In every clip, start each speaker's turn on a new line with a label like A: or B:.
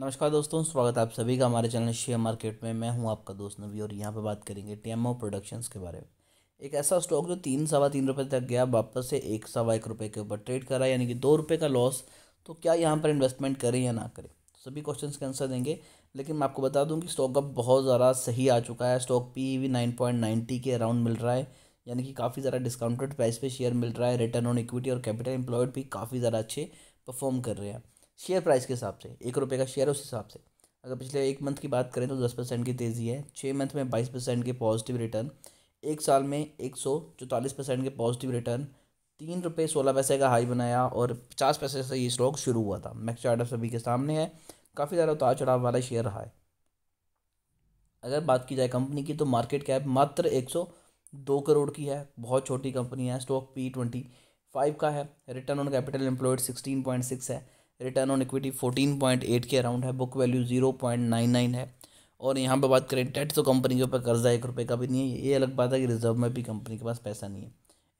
A: नमस्कार दोस्तों स्वागत आप सभी का हमारे चैनल शेयर मार्केट में मैं हूं आपका दोस्त नवी और यहां पर बात करेंगे टी एम प्रोडक्शंस के बारे में एक ऐसा स्टॉक जो तीन सवा तीन रुपये तक गया वापस से एक सवा एक रुपये के ऊपर ट्रेड करा यानी कि दो रुपये का लॉस तो क्या यहाँ पर इन्वेस्टमेंट करें या ना करें सभी क्वेश्चन के आंसर देंगे लेकिन मैं आपको बता दूँ कि स्टॉक अब बहुत ज़्यादा सही आ चुका है stock P V nine point के अराउंड मिल रहा है यानी कि काफ़ी ज़्यादा डिस्काउंटेड प्राइस पे शेयर मिल रहा है रिटर्न ऑन इक्विटी और कैपिटल एम्प्लॉयड भी काफ़ी ज़्यादा अच्छे परफॉर्म कर रहे हैं शेयर प्राइस के हिसाब से एक रुपये का शेयर उस हिसाब से अगर पिछले एक मंथ की बात करें तो दस परसेंट की तेज़ी है छः मंथ में बाईस परसेंट के पॉजिटिव रिटर्न एक साल में एक सौ चौतालीस परसेंट के पॉजिटिव रिटर्न तीन रुपये सोलह पैसे का हाई बनाया और पचास पैसे से ये स्टॉक शुरू हुआ था मैक्स चार्ट सभी के सामने है काफ़ी ज़्यादा उतार चढ़ाव वाला शेयर रहा है अगर बात की जाए कंपनी की तो मार्केट कैप मात्र एक सौ दो करोड़ की है बहुत छोटी कंपनी है स्टॉक पी ट्वेंटी फाइव का है return on capital employed sixteen point six है return on equity fourteen point eight के अराउंड है book value zero point nine nine है और यहाँ पे बात करें डेट तो कंपनी के ऊपर कर्जा एक रुपये का भी नहीं है ये अलग बात है कि रिजर्व में भी कंपनी के पास पैसा नहीं है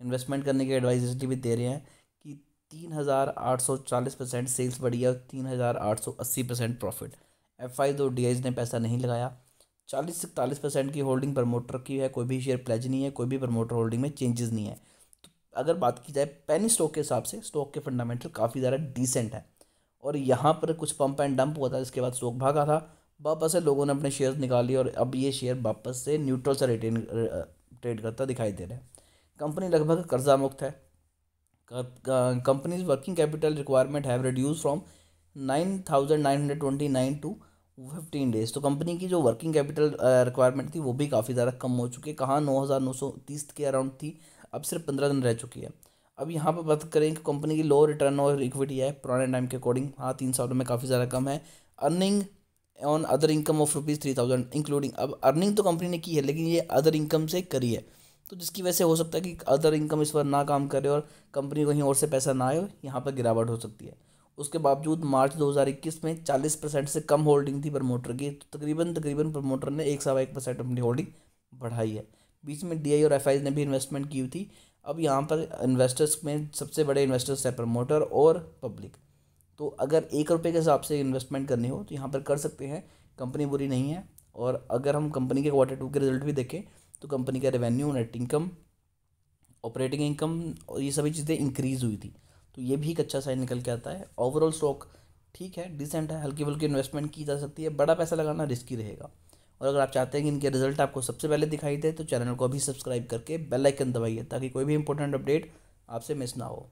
A: इन्वेस्टमेंट करने की एडवाइस इसलिए भी दे रहे हैं कि तीन हज़ार आठ सौ चालीस परसेंट सेल्स बढ़ी है और तीन हज़ार आठ सौ अस्सी परसेंट प्रॉफिट एफ आई दो डी ने पैसा नहीं लगाया चालीस से इकतालीस परसेंट की होल्डिंग प्रमोटर की है कोई भी शेयर प्लेज नहीं है कोई भी प्रमोटर होल्डिंग में चेंजेस नहीं है तो अगर बात की जाए पैनी स्टॉक के हिसाब से स्टॉक के फंडामेंटल काफ़ी ज़्यादा डिसेंट है और यहाँ पर कुछ पंप एंड डंप हुआ था इसके बाद स्टॉक भागा था वापस से लोगों ने अपने शेयर्स निकाल लिए और अब ये शेयर वापस से न्यूट्रल से रिटेन ट्रेड करता दिखाई दे रहा है कंपनी लगभग कर्जा मुक्त है companies working capital requirement have reduce from nine thousand nine hundred twenty nine to fifteen days तो कंपनी की जो वर्किंग कैपिटल रिक्वायरमेंट थी वो भी काफ़ी ज़्यादा कम हो चुकी है कहाँ नौ हज़ार नौ सौ तीस के अराउंड थी अब सिर्फ पंद्रह दिन रह चुकी है अब यहाँ पर बात करें कि कंपनी की लो रिटर्न और इक्विटी है पुराने टाइम के अकॉर्डिंग हाँ तीन सालों में काफ़ी ज़्यादा कम है earning on other income of rupees three thousand including अब अर्निंग तो कंपनी ने की है लेकिन ये अदर इनकम से करी है तो जिसकी वजह से हो सकता है कि अदर इनकम इस पर ना काम करे और कंपनी कहीं और से पैसा ना आए यहाँ पर गिरावट हो सकती है उसके बावजूद मार्च 2021 में 40 परसेंट से कम होल्डिंग थी प्रमोटर की तो तकरीबन तकरीबन प्रमोटर ने एक सवा एक परसेंट अपनी होल्डिंग बढ़ाई है बीच में डी और एफ ने भी इन्वेस्टमेंट की हुई थी अब यहाँ पर इन्वेस्टर्स में सबसे बड़े इन्वेस्टर्स हैं प्रमोटर और पब्लिक तो अगर एक रुपये के हिसाब से इन्वेस्टमेंट करनी हो तो यहाँ पर कर सकते हैं कंपनी बुरी नहीं है और अगर हम कंपनी के क्वार्टर टू के रिजल्ट भी देखें तो कंपनी का revenue net income operating income और ये सभी चीज़ें इंक्रीज़ हुई थी तो ये भी एक अच्छा साइन निकल के आता है ओवरऑल स्टॉक ठीक है डिसेंट है हल्की फुल्की इन्वेस्टमेंट की जा सकती है बड़ा पैसा लगाना रिस्की रहेगा और अगर आप चाहते हैं कि इनके रिजल्ट आपको सबसे पहले दिखाई दे तो चैनल को भी सब्सक्राइब करके बेल आइकन दबाइए ताकि कोई भी इंपॉर्टेंट अपडेट आपसे मिस ना हो